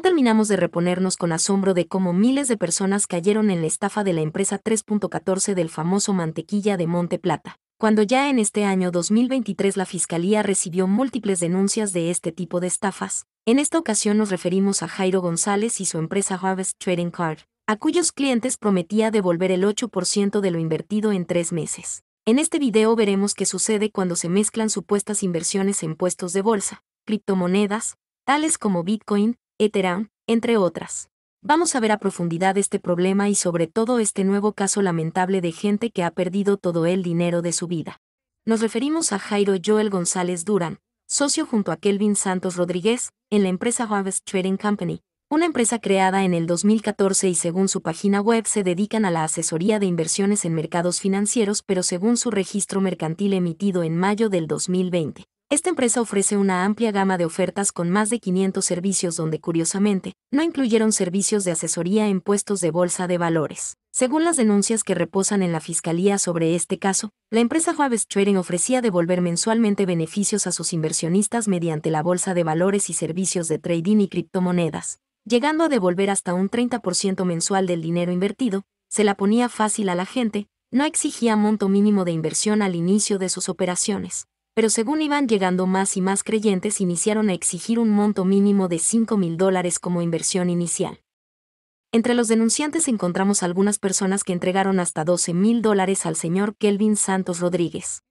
terminamos de reponernos con asombro de cómo miles de personas cayeron en la estafa de la empresa 3.14 del famoso Mantequilla de Monte Plata, cuando ya en este año 2023 la Fiscalía recibió múltiples denuncias de este tipo de estafas. En esta ocasión nos referimos a Jairo González y su empresa Harvest Trading Card, a cuyos clientes prometía devolver el 8% de lo invertido en tres meses. En este video veremos qué sucede cuando se mezclan supuestas inversiones en puestos de bolsa, criptomonedas, tales como Bitcoin, Ethereum, entre otras. Vamos a ver a profundidad este problema y sobre todo este nuevo caso lamentable de gente que ha perdido todo el dinero de su vida. Nos referimos a Jairo Joel González Duran, socio junto a Kelvin Santos Rodríguez, en la empresa Harvest Trading Company, una empresa creada en el 2014 y según su página web se dedican a la asesoría de inversiones en mercados financieros, pero según su registro mercantil emitido en mayo del 2020, esta empresa ofrece una amplia gama de ofertas con más de 500 servicios donde curiosamente no incluyeron servicios de asesoría en puestos de bolsa de valores. Según las denuncias que reposan en la Fiscalía sobre este caso, la empresa Juárez Trading ofrecía devolver mensualmente beneficios a sus inversionistas mediante la bolsa de valores y servicios de trading y criptomonedas, llegando a devolver hasta un 30% mensual del dinero invertido, se la ponía fácil a la gente, no exigía monto mínimo de inversión al inicio de sus operaciones pero según iban llegando más y más creyentes iniciaron a exigir un monto mínimo de 5 mil dólares como inversión inicial. Entre los denunciantes encontramos algunas personas que entregaron hasta 12 mil dólares al señor Kelvin Santos Rodríguez.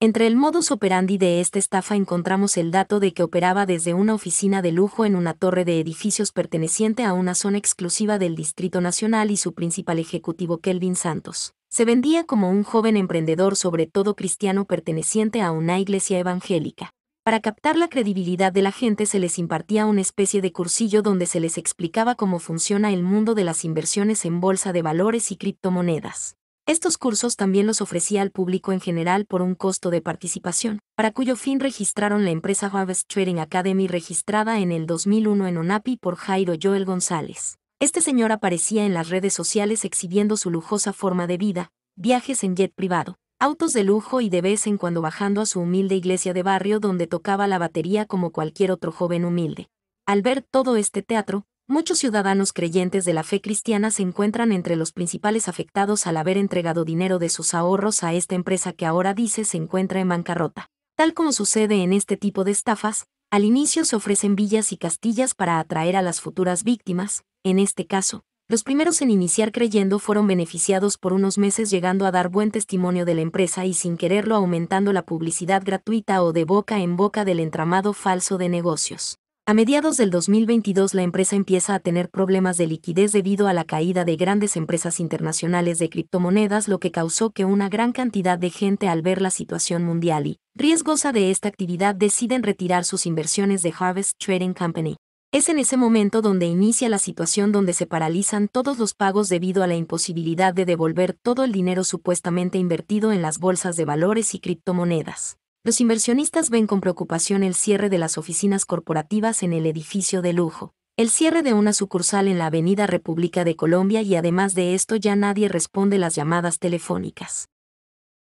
Entre el modus operandi de esta estafa encontramos el dato de que operaba desde una oficina de lujo en una torre de edificios perteneciente a una zona exclusiva del Distrito Nacional y su principal ejecutivo Kelvin Santos. Se vendía como un joven emprendedor, sobre todo cristiano perteneciente a una iglesia evangélica. Para captar la credibilidad de la gente se les impartía una especie de cursillo donde se les explicaba cómo funciona el mundo de las inversiones en bolsa de valores y criptomonedas. Estos cursos también los ofrecía al público en general por un costo de participación, para cuyo fin registraron la empresa Harvest Trading Academy registrada en el 2001 en ONAPI por Jairo Joel González. Este señor aparecía en las redes sociales exhibiendo su lujosa forma de vida, viajes en jet privado, autos de lujo y de vez en cuando bajando a su humilde iglesia de barrio donde tocaba la batería como cualquier otro joven humilde. Al ver todo este teatro, muchos ciudadanos creyentes de la fe cristiana se encuentran entre los principales afectados al haber entregado dinero de sus ahorros a esta empresa que ahora dice se encuentra en bancarrota. Tal como sucede en este tipo de estafas, al inicio se ofrecen villas y castillas para atraer a las futuras víctimas, en este caso, los primeros en iniciar creyendo fueron beneficiados por unos meses llegando a dar buen testimonio de la empresa y sin quererlo aumentando la publicidad gratuita o de boca en boca del entramado falso de negocios. A mediados del 2022 la empresa empieza a tener problemas de liquidez debido a la caída de grandes empresas internacionales de criptomonedas, lo que causó que una gran cantidad de gente al ver la situación mundial y riesgosa de esta actividad deciden retirar sus inversiones de Harvest Trading Company. Es en ese momento donde inicia la situación donde se paralizan todos los pagos debido a la imposibilidad de devolver todo el dinero supuestamente invertido en las bolsas de valores y criptomonedas los inversionistas ven con preocupación el cierre de las oficinas corporativas en el edificio de lujo, el cierre de una sucursal en la Avenida República de Colombia y además de esto ya nadie responde las llamadas telefónicas.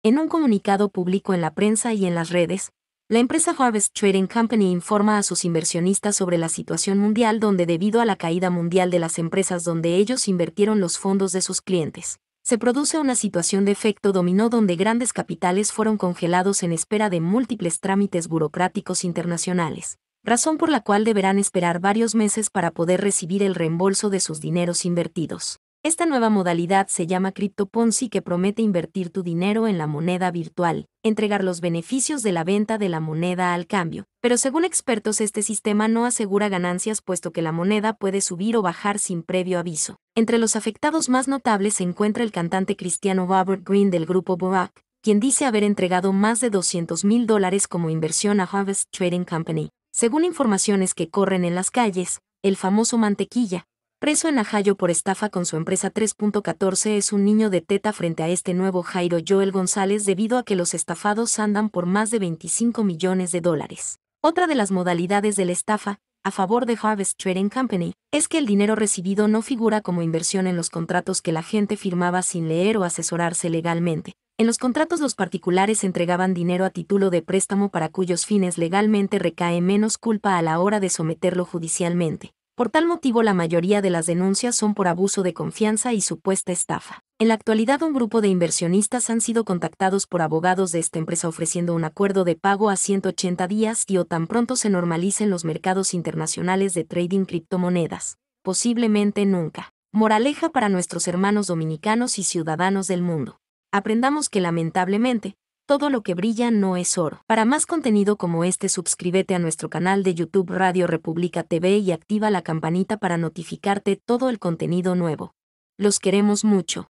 En un comunicado público en la prensa y en las redes, la empresa Harvest Trading Company informa a sus inversionistas sobre la situación mundial donde debido a la caída mundial de las empresas donde ellos invirtieron los fondos de sus clientes, se produce una situación de efecto dominó donde grandes capitales fueron congelados en espera de múltiples trámites burocráticos internacionales, razón por la cual deberán esperar varios meses para poder recibir el reembolso de sus dineros invertidos. Esta nueva modalidad se llama Ponzi que promete invertir tu dinero en la moneda virtual, entregar los beneficios de la venta de la moneda al cambio. Pero según expertos este sistema no asegura ganancias puesto que la moneda puede subir o bajar sin previo aviso. Entre los afectados más notables se encuentra el cantante cristiano Robert Green del grupo Borac, quien dice haber entregado más de 200 mil dólares como inversión a Harvest Trading Company. Según informaciones que corren en las calles, el famoso mantequilla, Preso en Ajayo por estafa con su empresa 3.14 es un niño de teta frente a este nuevo Jairo Joel González debido a que los estafados andan por más de 25 millones de dólares. Otra de las modalidades de la estafa, a favor de Harvest Trading Company, es que el dinero recibido no figura como inversión en los contratos que la gente firmaba sin leer o asesorarse legalmente. En los contratos los particulares entregaban dinero a título de préstamo para cuyos fines legalmente recae menos culpa a la hora de someterlo judicialmente. Por tal motivo la mayoría de las denuncias son por abuso de confianza y supuesta estafa. En la actualidad un grupo de inversionistas han sido contactados por abogados de esta empresa ofreciendo un acuerdo de pago a 180 días y o tan pronto se normalicen los mercados internacionales de trading criptomonedas. Posiblemente nunca. Moraleja para nuestros hermanos dominicanos y ciudadanos del mundo. Aprendamos que lamentablemente, todo lo que brilla no es oro. Para más contenido como este suscríbete a nuestro canal de YouTube Radio República TV y activa la campanita para notificarte todo el contenido nuevo. Los queremos mucho.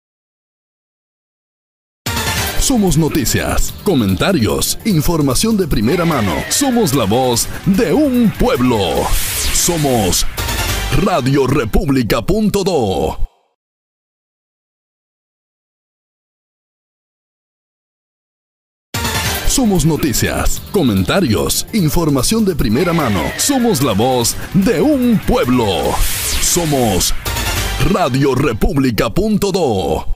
Somos noticias, comentarios, información de primera mano. Somos la voz de un pueblo. Somos Radio República.do. Somos noticias, comentarios, información de primera mano. Somos la voz de un pueblo. Somos Radio República.do.